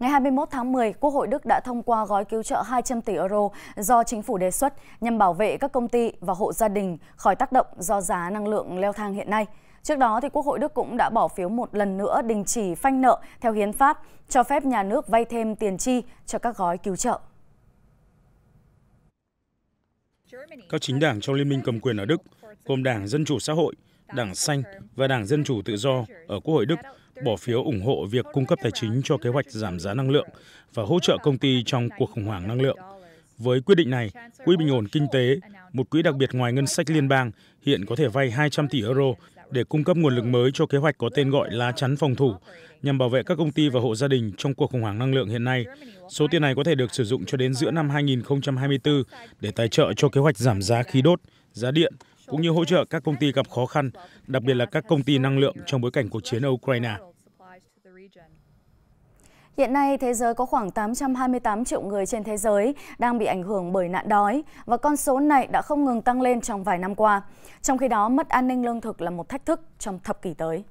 Ngày 21 tháng 10, Quốc hội Đức đã thông qua gói cứu trợ 200 tỷ euro do chính phủ đề xuất nhằm bảo vệ các công ty và hộ gia đình khỏi tác động do giá năng lượng leo thang hiện nay. Trước đó, thì Quốc hội Đức cũng đã bỏ phiếu một lần nữa đình chỉ phanh nợ theo hiến pháp, cho phép nhà nước vay thêm tiền chi cho các gói cứu trợ. Các chính đảng trong liên minh cầm quyền ở Đức, gồm Đảng Dân chủ Xã hội, Đảng Xanh và Đảng Dân chủ Tự do ở Quốc hội Đức bỏ phiếu ủng hộ việc cung cấp tài chính cho kế hoạch giảm giá năng lượng và hỗ trợ công ty trong cuộc khủng hoảng năng lượng. Với quyết định này, Quỹ Bình ổn Kinh tế, một quỹ đặc biệt ngoài ngân sách liên bang, hiện có thể vay 200 tỷ euro để cung cấp nguồn lực mới cho kế hoạch có tên gọi lá chắn phòng thủ nhằm bảo vệ các công ty và hộ gia đình trong cuộc khủng hoảng năng lượng hiện nay. Số tiền này có thể được sử dụng cho đến giữa năm 2024 để tài trợ cho kế hoạch giảm giá khí đốt, giá điện cũng như hỗ trợ các công ty gặp khó khăn, đặc biệt là các công ty năng lượng trong bối cảnh cuộc chiến ở Ukraine. Hiện nay, thế giới có khoảng 828 triệu người trên thế giới đang bị ảnh hưởng bởi nạn đói và con số này đã không ngừng tăng lên trong vài năm qua. Trong khi đó, mất an ninh lương thực là một thách thức trong thập kỷ tới.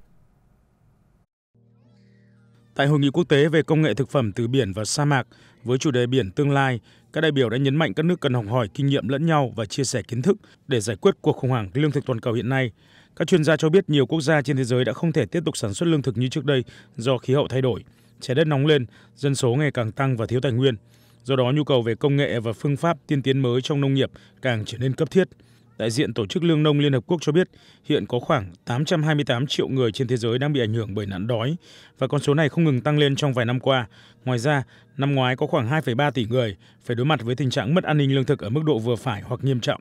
Tại hội nghị quốc tế về công nghệ thực phẩm từ biển và sa mạc với chủ đề Biển tương lai, các đại biểu đã nhấn mạnh các nước cần học hỏi kinh nghiệm lẫn nhau và chia sẻ kiến thức để giải quyết cuộc khủng hoảng lương thực toàn cầu hiện nay. Các chuyên gia cho biết nhiều quốc gia trên thế giới đã không thể tiếp tục sản xuất lương thực như trước đây do khí hậu thay đổi, trái đất nóng lên, dân số ngày càng tăng và thiếu tài nguyên. Do đó nhu cầu về công nghệ và phương pháp tiên tiến mới trong nông nghiệp càng trở nên cấp thiết đại diện Tổ chức Lương nông Liên Hợp Quốc cho biết hiện có khoảng 828 triệu người trên thế giới đang bị ảnh hưởng bởi nạn đói, và con số này không ngừng tăng lên trong vài năm qua. Ngoài ra, năm ngoái có khoảng 2,3 tỷ người phải đối mặt với tình trạng mất an ninh lương thực ở mức độ vừa phải hoặc nghiêm trọng.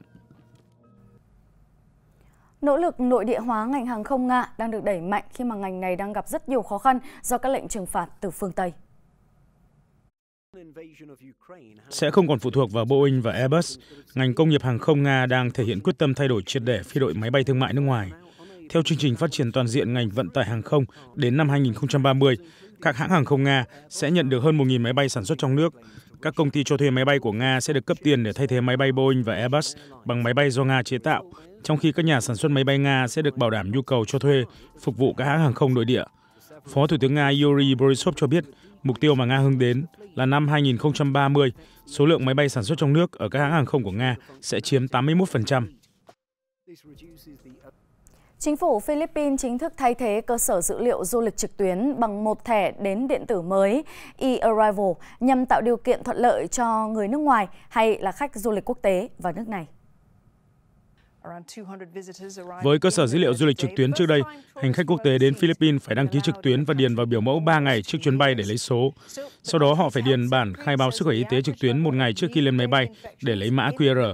Nỗ lực nội địa hóa ngành hàng không Nga đang được đẩy mạnh khi mà ngành này đang gặp rất nhiều khó khăn do các lệnh trừng phạt từ phương Tây sẽ không còn phụ thuộc vào Boeing và Airbus. Ngành công nghiệp hàng không Nga đang thể hiện quyết tâm thay đổi triệt để phi đội máy bay thương mại nước ngoài. Theo chương trình phát triển toàn diện ngành vận tải hàng không đến năm 2030, các hãng hàng không Nga sẽ nhận được hơn 1.000 máy bay sản xuất trong nước. Các công ty cho thuê máy bay của Nga sẽ được cấp tiền để thay thế máy bay Boeing và Airbus bằng máy bay do Nga chế tạo, trong khi các nhà sản xuất máy bay Nga sẽ được bảo đảm nhu cầu cho thuê phục vụ các hãng hàng không nội địa. Phó Thủ tướng Nga Yuri Borisov cho biết mục tiêu mà Nga hướng đến là năm 2030, số lượng máy bay sản xuất trong nước ở các hãng hàng không của Nga sẽ chiếm 81%. Chính phủ Philippines chính thức thay thế cơ sở dữ liệu du lịch trực tuyến bằng một thẻ đến điện tử mới e-Arrival nhằm tạo điều kiện thuận lợi cho người nước ngoài hay là khách du lịch quốc tế vào nước này. Với cơ sở dữ liệu du lịch trực tuyến trước đây, hành khách quốc tế đến Philippines phải đăng ký trực tuyến và điền vào biểu mẫu 3 ngày trước chuyến bay để lấy số. Sau đó họ phải điền bản khai báo sức khỏe y tế trực tuyến một ngày trước khi lên máy bay để lấy mã QR.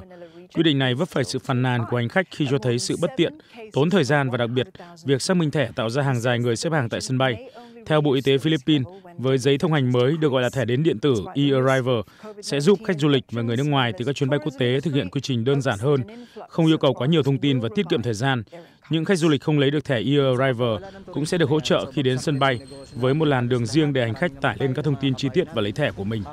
Quy định này vấp phải sự phàn nàn của hành khách khi cho thấy sự bất tiện, tốn thời gian và đặc biệt, việc xác minh thẻ tạo ra hàng dài người xếp hàng tại sân bay. Theo Bộ Y tế Philippines, với giấy thông hành mới được gọi là thẻ đến điện tử e-Arrival sẽ giúp khách du lịch và người nước ngoài từ các chuyến bay quốc tế thực hiện quy trình đơn giản hơn, không yêu cầu quá nhiều thông tin và tiết kiệm thời gian. Những khách du lịch không lấy được thẻ e-Arrival cũng sẽ được hỗ trợ khi đến sân bay với một làn đường riêng để hành khách tải lên các thông tin chi tiết và lấy thẻ của mình.